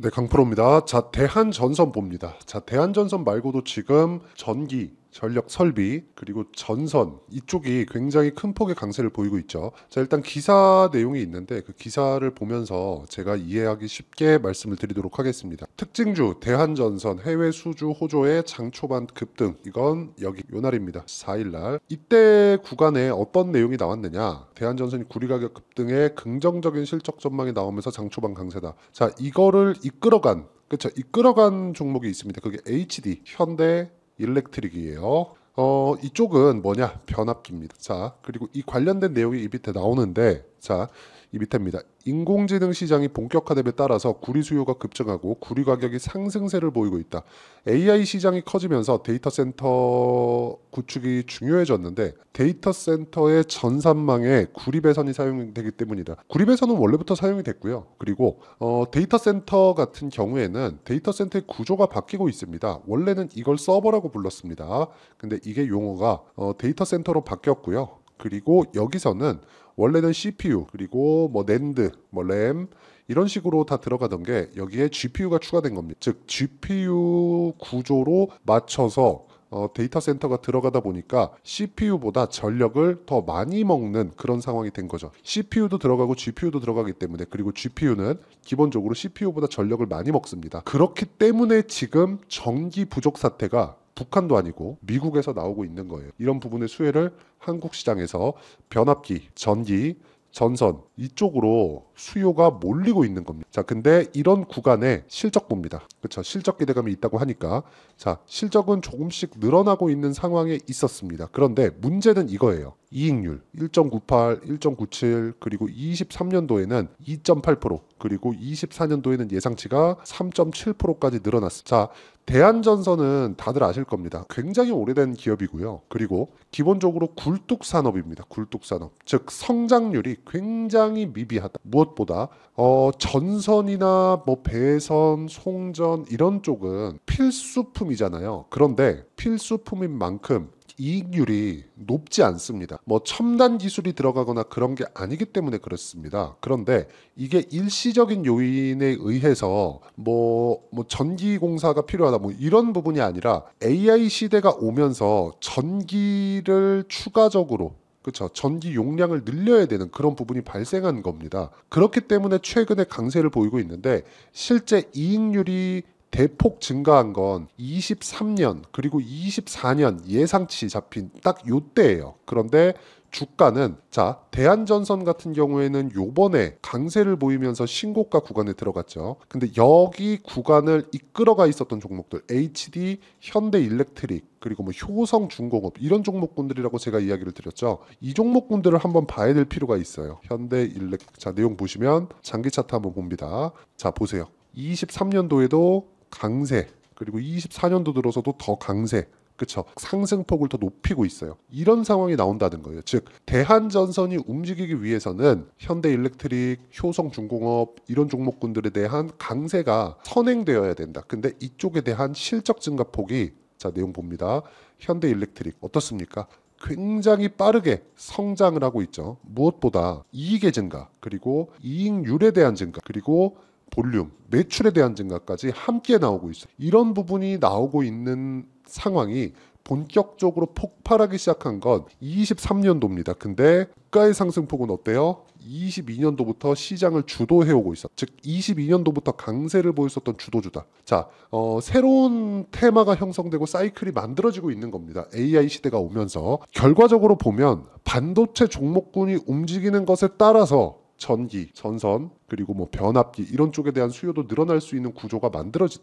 네, 강프로입니다. 자, 대한전선 봅니다. 자, 대한전선 말고도 지금 전기 전력 설비 그리고 전선 이쪽이 굉장히 큰 폭의 강세를 보이고 있죠. 자 일단 기사 내용이 있는데 그 기사를 보면서 제가 이해하기 쉽게 말씀을 드리도록 하겠습니다. 특징주 대한전선 해외 수주 호조의 장 초반 급등 이건 여기 요날입니다. 4일날 이때 구간에 어떤 내용이 나왔느냐 대한전선이 구리 가격 급등에 긍정적인 실적 전망이 나오면서 장 초반 강세다. 자 이거를 이끌어간 그렇죠. 이끌어간 종목이 있습니다. 그게 HD, 현대, 일렉트릭이에요. 어, 이쪽은 뭐냐? 변압기입니다. 자, 그리고 이 관련된 내용이 이 밑에 나오는데, 자, 이 밑에입니다. 인공지능 시장이 본격화됨에 따라서 구리 수요가 급증하고 구리 가격이 상승세를 보이고 있다. AI 시장이 커지면서 데이터 센터 구축이 중요해졌는데 데이터 센터의 전산망에 구리 배선이 사용되기 때문이다. 구리 배선은 원래부터 사용이 됐고요. 그리고 어, 데이터 센터 같은 경우에는 데이터 센터의 구조가 바뀌고 있습니다. 원래는 이걸 서버라고 불렀습니다. 근데 이게 용어가 어, 데이터 센터로 바뀌었고요. 그리고 여기서는 원래는 CPU 그리고 뭐 낸드, 뭐램 이런 식으로 다 들어가던 게 여기에 GPU가 추가된 겁니다. 즉 GPU 구조로 맞춰서 어, 데이터 센터가 들어가다 보니까 CPU보다 전력을 더 많이 먹는 그런 상황이 된 거죠. CPU도 들어가고 GPU도 들어가기 때문에 그리고 GPU는 기본적으로 CPU보다 전력을 많이 먹습니다. 그렇기 때문에 지금 전기 부족 사태가 북한도 아니고 미국에서 나오고 있는 거예요. 이런 부분의 수혜를 한국 시장에서 변압기, 전기, 전선 이쪽으로 수요가 몰리고 있는 겁니다. 자, 근데 이런 구간에 실적 봅니다. 그렇죠. 실적 기대감이 있다고 하니까 자, 실적은 조금씩 늘어나고 있는 상황에 있었습니다. 그런데 문제는 이거예요. 이익률 1.98, 1.97 그리고 23년도에는 2.8% 그리고 24년도에는 예상치가 3.7%까지 늘어났습니다. 자, 대한전선은 다들 아실 겁니다. 굉장히 오래된 기업이고요. 그리고 기본적으로 굴뚝 산업입니다. 굴뚝 산업. 즉 성장률이 굉장히 미비하다. 무엇보다 어, 전선이나 뭐 배선, 송전 이런 쪽은 필수품이잖아요. 그런데 필수품인 만큼 이익률이 높지 않습니다. 뭐 첨단 기술이 들어가거나 그런 게 아니기 때문에 그렇습니다. 그런데 이게 일시적인 요인에 의해서 뭐, 뭐 전기 공사가 필요하다 뭐 이런 부분이 아니라 AI 시대가 오면서 전기를 추가적으로 그렇죠. 전기 용량을 늘려야 되는 그런 부분이 발생한 겁니다. 그렇기 때문에 최근에 강세를 보이고 있는데 실제 이익률이 대폭 증가한 건 23년 그리고 24년 예상치 잡힌 딱 요때예요. 그런데 주가는 자 대한전선 같은 경우에는 요번에 강세를 보이면서 신고가 구간에 들어갔죠. 근데 여기 구간을 이끌어가 있었던 종목들 HD, 현대일렉트릭 그리고 뭐 효성중공업 이런 종목군들이라고 제가 이야기를 드렸죠. 이 종목군들을 한번 봐야 될 필요가 있어요. 현대일렉 자 내용 보시면 장기차트 한번 봅니다. 자 보세요. 23년도에도 강세 그리고 24년도 들어서도 더 강세 그쵸 상승폭을 더 높이고 있어요 이런 상황이 나온다는 거예요 즉 대한전선이 움직이기 위해서는 현대일렉트릭 효성중공업 이런 종목군들에 대한 강세가 선행되어야 된다 근데 이쪽에 대한 실적 증가폭이 자 내용 봅니다 현대일렉트릭 어떻습니까 굉장히 빠르게 성장을 하고 있죠. 무엇보다 이익의 증가, 그리고 이익률에 대한 증가, 그리고 볼륨, 매출에 대한 증가까지 함께 나오고 있어요. 이런 부분이 나오고 있는 상황이 본격적으로 폭발하기 시작한 건 23년도입니다. 근데 국가의 상승폭은 어때요? 22년도부터 시장을 주도해오고 있어. 즉, 22년도부터 강세를 보였었던 주도주다. 자, 어, 새로운 테마가 형성되고 사이클이 만들어지고 있는 겁니다. AI 시대가 오면서 결과적으로 보면 반도체 종목군이 움직이는 것에 따라서 전기, 전선, 그리고 뭐 변압기 이런 쪽에 대한 수요도 늘어날 수 있는 구조가 만들어져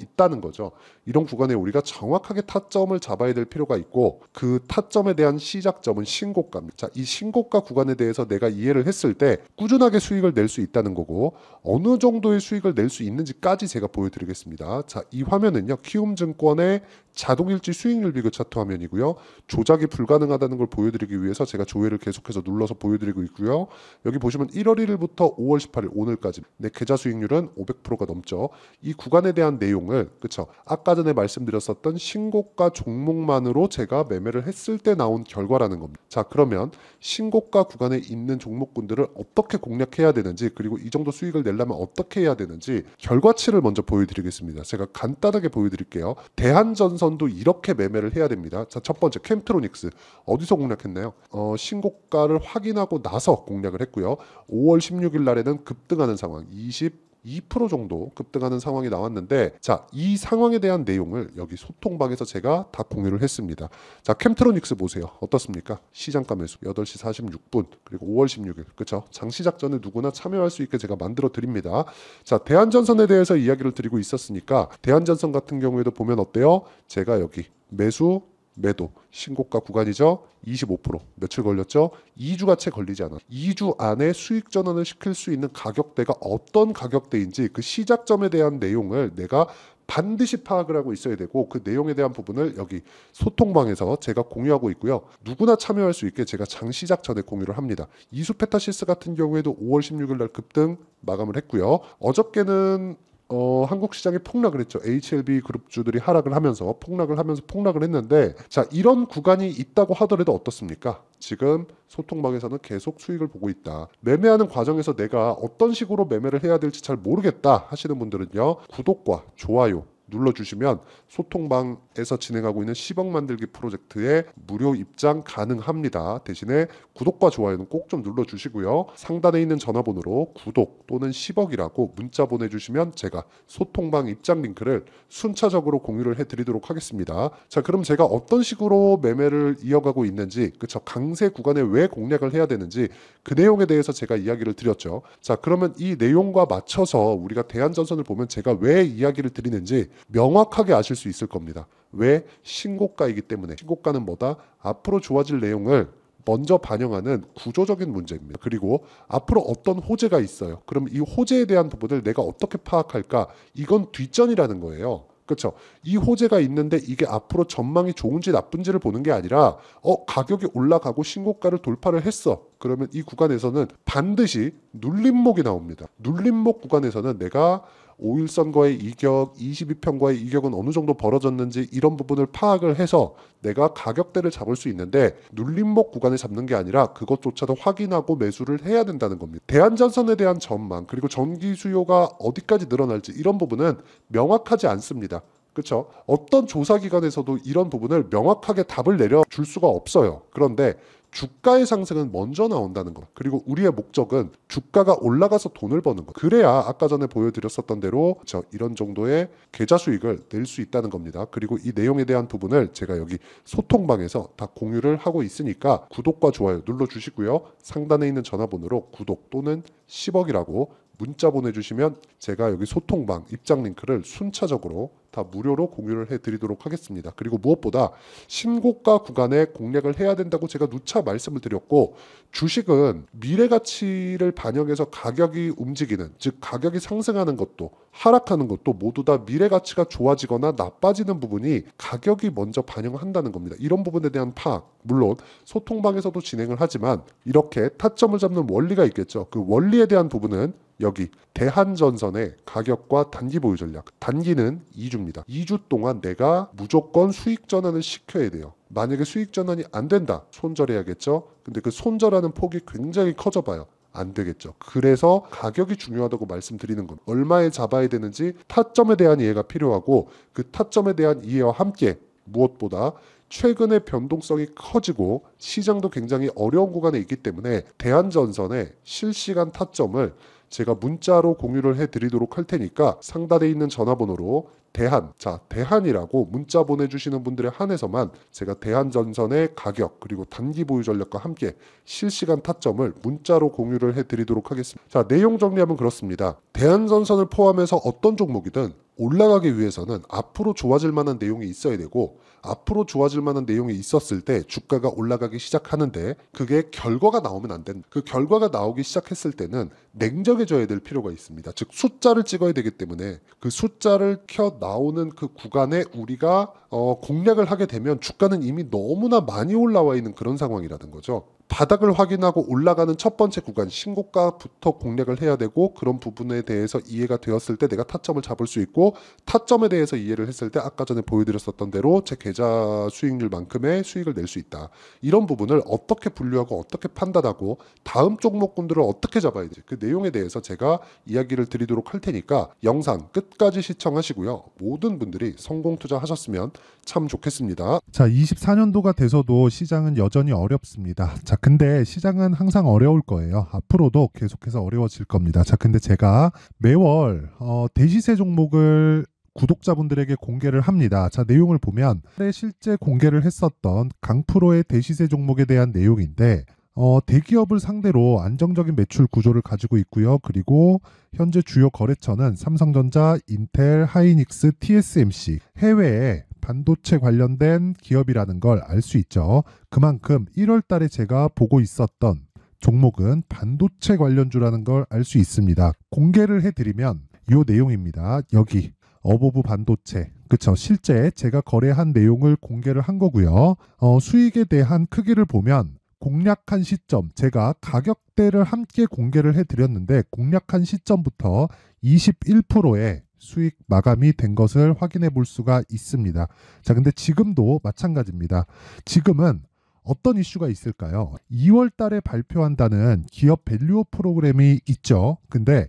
있다는 거죠. 이런 구간에 우리가 정확하게 타점을 잡아야 될 필요가 있고 그 타점에 대한 시작점은 신고가입니다. 자, 이 신고가 구간에 대해서 내가 이해를 했을 때 꾸준하게 수익을 낼 수 있다는 거고 어느 정도의 수익을 낼 수 있는지까지 제가 보여드리겠습니다. 자, 이 화면은요 키움증권의 자동일지 수익률 비교 차트 화면이고요. 조작이 불가능하다는 걸 보여드리기 위해서 제가 조회를 계속해서 눌러서 보여드리고 있고요. 여기 보시면 1월 1일부터 5월 18일 28일 오늘까지 내 계좌 수익률은 500%가 넘죠. 이 구간에 대한 내용을 그쵸 아까 전에 말씀드렸었던 신고가 종목만으로 제가 매매를 했을 때 나온 결과라는 겁니다. 자 그러면 신고가 구간에 있는 종목군들을 어떻게 공략해야 되는지 그리고 이 정도 수익을 내려면 어떻게 해야 되는지 결과치를 먼저 보여드리겠습니다. 제가 간단하게 보여드릴게요. 대한전선도 이렇게 매매를 해야 됩니다. 자 첫 번째 캠트로닉스 어디서 공략했나요? 어, 신고가를 확인하고 나서 공략을 했고요. 5월 16일 날에는 그 급등하는 상황 22% 정도 급등하는 상황이 나왔는데 자이 상황에 대한 내용을 여기 소통방에서 제가 다 공유를 했습니다 자 캠트로닉스 보세요 어떻습니까 시장가 매수 8시 46분 그리고 5월 16일 그쵸 장시작 전에 누구나 참여할 수 있게 제가 만들어 드립니다 자 대한전선에 대해서 이야기를 드리고 있었으니까 대한전선 같은 경우에도 보면 어때요 제가 여기 매수 매도 신고가 구간이죠. 25% 며칠 걸렸죠? 2주가 채 걸리지 않아. 2주 안에 수익 전환을 시킬 수 있는 가격대가 어떤 가격대인지 그 시작점에 대한 내용을 내가 반드시 파악을 하고 있어야 되고 그 내용에 대한 부분을 여기 소통방에서 제가 공유하고 있고요. 누구나 참여할 수 있게 제가 장 시작 전에 공유를 합니다. 이수페타시스 같은 경우에도 5월 16일 날 급등 마감을 했고요. 어저께는 어, 한국 시장이 폭락을 했죠. HLB 그룹주들이 하락을 하면서 폭락을 하면서 폭락을 했는데 자 이런 구간이 있다고 하더라도 어떻습니까? 지금 소통방에서는 계속 수익을 보고 있다. 매매하는 과정에서 내가 어떤 식으로 매매를 해야 될지 잘 모르겠다 하시는 분들은요 구독과 좋아요 눌러주시면 소통방에서 진행하고 있는 10억 만들기 프로젝트에 무료 입장 가능합니다. 대신에 구독과 좋아요는 꼭 좀 눌러주시고요. 상단에 있는 전화번호로 구독 또는 10억이라고 문자 보내주시면 제가 소통방 입장 링크를 순차적으로 공유를 해드리도록 하겠습니다. 자, 그럼 제가 어떤 식으로 매매를 이어가고 있는지, 그쵸? 강세 구간에 왜 공략을 해야 되는지 그 내용에 대해서 제가 이야기를 드렸죠. 자, 그러면 이 내용과 맞춰서 우리가 대한전선을 보면 제가 왜 이야기를 드리는지 명확하게 아실 수 있을 겁니다. 왜 신고가이기 때문에 신고가는 뭐다 앞으로 좋아질 내용을 먼저 반영하는 구조적인 문제입니다. 그리고 앞으로 어떤 호재가 있어요. 그럼 이 호재에 대한 부분을 내가 어떻게 파악할까? 이건 뒷전이라는 거예요. 그렇죠. 이 호재가 있는데 이게 앞으로 전망이 좋은지 나쁜지를 보는 게 아니라 어 가격이 올라가고 신고가를 돌파를 했어. 그러면 이 구간에서는 반드시 눌림목이 나옵니다. 눌림목 구간에서는 내가 오일선과의 이격, 2 2평과의 이격은 어느 정도 벌어졌는지 이런 부분을 파악을 해서 내가 가격대를 잡을 수 있는데 눌림목 구간을 잡는 게 아니라 그것조차도 확인하고 매수를 해야 된다는 겁니다. 대한전선에 대한 전망 그리고 전기 수요가 어디까지 늘어날지 이런 부분은 명확하지 않습니다. 그렇죠? 어떤 조사 기관에서도 이런 부분을 명확하게 답을 내려 줄 수가 없어요. 그런데 주가의 상승은 먼저 나온다는 것. 그리고 우리의 목적은 주가가 올라가서 돈을 버는 것. 그래야 아까 전에 보여드렸었던 대로 저 이런 정도의 계좌 수익을 낼 수 있다는 겁니다. 그리고 이 내용에 대한 부분을 제가 여기 소통방에서 다 공유를 하고 있으니까 구독과 좋아요 눌러 주시고요. 상단에 있는 전화번호로 구독 또는 10억이라고 문자 보내주시면 제가 여기 소통방 입장 링크를 순차적으로 다 무료로 공유를 해드리도록 하겠습니다. 그리고 무엇보다 신고가 구간에 공략을 해야 된다고 제가 누차 말씀을 드렸고 주식은 미래 가치를 반영해서 가격이 움직이는 즉 가격이 상승하는 것도 하락하는 것도 모두 다 미래 가치가 좋아지거나 나빠지는 부분이 가격이 먼저 반영한다는 겁니다. 이런 부분에 대한 파악 물론 소통방에서도 진행을 하지만 이렇게 타점을 잡는 원리가 있겠죠. 그 원리에 대한 부분은 여기 대한전선의 가격과 단기 보유 전략. 단기는 2주입니다. 2주 동안 내가 무조건 수익 전환을 시켜야 돼요. 만약에 수익 전환이 안 된다. 손절해야겠죠. 근데 그 손절하는 폭이 굉장히 커져 봐요. 안 되겠죠. 그래서 가격이 중요하다고 말씀드리는 건 얼마에 잡아야 되는지 타점에 대한 이해가 필요하고 그 타점에 대한 이해와 함께 무엇보다 최근의 변동성이 커지고 시장도 굉장히 어려운 구간에 있기 때문에 대한전선의 실시간 타점을 제가 문자로 공유를 해드리도록 할 테니까 상단에 있는 전화번호로 대한, 자, 대한이라고 문자 보내주시는 분들에한해서만 제가 대한전선의 가격 그리고 단기 보유 전략과 함께 실시간 타점을 문자로 공유를 해드리도록 하겠습니다. 자, 내용 정리하면 그렇습니다. 대한전선을 포함해서 어떤 종목이든 올라가기 위해서는 앞으로 좋아질 만한 내용이 있어야 되고 앞으로 좋아질 만한 내용이 있었을 때 주가가 올라가기 시작하는데 그게 결과가 나오면 안 된다. 그 결과가 나오기 시작했을 때는 냉정해져야 될 필요가 있습니다. 즉 숫자를 찍어야 되기 때문에 그 숫자를 켜 나오는 그 구간에 우리가 어, 공략을 하게 되면 주가는 이미 너무나 많이 올라와 있는 그런 상황이라는 거죠. 바닥을 확인하고 올라가는 첫 번째 구간 신고가부터 공략을 해야 되고 그런 부분에 대해서 이해가 되었을 때 내가 타점을 잡을 수 있고 타점에 대해서 이해를 했을 때 아까 전에 보여드렸었던 대로 제 계좌 수익률만큼의 수익을 낼 수 있다 이런 부분을 어떻게 분류하고 어떻게 판단하고 다음 종목군들을 어떻게 잡아야 되지 그 내용에 대해서 제가 이야기를 드리도록 할 테니까 영상 끝까지 시청하시고요 모든 분들이 성공 투자하셨으면 참 좋겠습니다 자 24년도가 돼서도 시장은 여전히 어렵습니다 자 근데 시장은 항상 어려울 거예요. 앞으로도 계속해서 어려워질 겁니다. 자, 근데 제가 매월 어, 대시세 종목을 구독자분들에게 공개를 합니다. 자, 내용을 보면 실제 공개를 했었던 강프로의 대시세 종목에 대한 내용인데 어, 대기업을 상대로 안정적인 매출 구조를 가지고 있고요. 그리고 현재 주요 거래처는 삼성전자, 인텔, 하이닉스, TSMC, 해외에 반도체 관련된 기업이라는 걸 알 수 있죠. 그만큼 1월 달에 제가 보고 있었던 종목은 반도체 관련주라는 걸 알 수 있습니다. 공개를 해드리면 이 내용입니다. 여기 어보브 반도체 그쵸 실제 제가 거래한 내용을 공개를 한 거고요. 어, 수익에 대한 크기를 보면 공략한 시점 제가 가격대를 함께 공개를 해드렸는데 공략한 시점부터 21%에 수익 마감이 된 것을 확인해 볼 수가 있습니다. 자, 근데 지금도 마찬가지입니다. 지금은 어떤 이슈가 있을까요? 2월 달에 발표한다는 기업 밸류업 프로그램이 있죠. 근데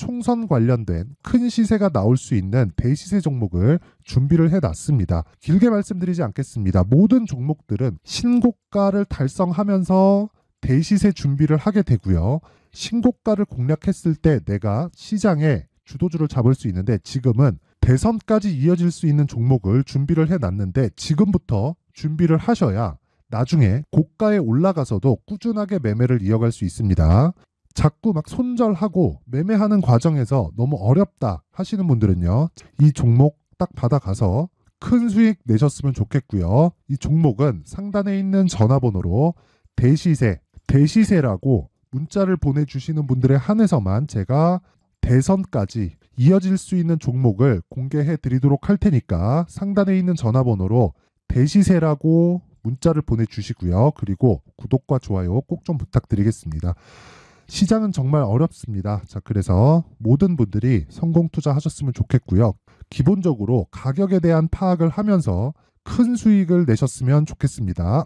총선 관련된 큰 시세가 나올 수 있는 대시세 종목을 준비를 해놨습니다. 길게 말씀드리지 않겠습니다. 모든 종목들은 신고가를 달성하면서 대시세 준비를 하게 되고요. 신고가를 공략했을 때 내가 시장에 주도주를 잡을 수 있는데 지금은 대선까지 이어질 수 있는 종목을 준비를 해놨는데 지금부터 준비를 하셔야 나중에 고가에 올라가서도 꾸준하게 매매를 이어갈 수 있습니다. 자꾸 막 손절하고 매매하는 과정에서 너무 어렵다 하시는 분들은요. 이 종목 딱 받아가서 큰 수익 내셨으면 좋겠고요. 이 종목은 상단에 있는 전화번호로 대시세, 대시세라고 문자를 보내주시는 분들에 한해서만 제가 대선까지 이어질 수 있는 종목을 공개해 드리도록 할 테니까 상단에 있는 전화번호로 대시세라고 문자를 보내주시고요. 그리고 구독과 좋아요 꼭 좀 부탁드리겠습니다. 시장은 정말 어렵습니다. 자, 그래서 모든 분들이 성공 투자하셨으면 좋겠고요. 기본적으로 가격에 대한 파악을 하면서 큰 수익을 내셨으면 좋겠습니다.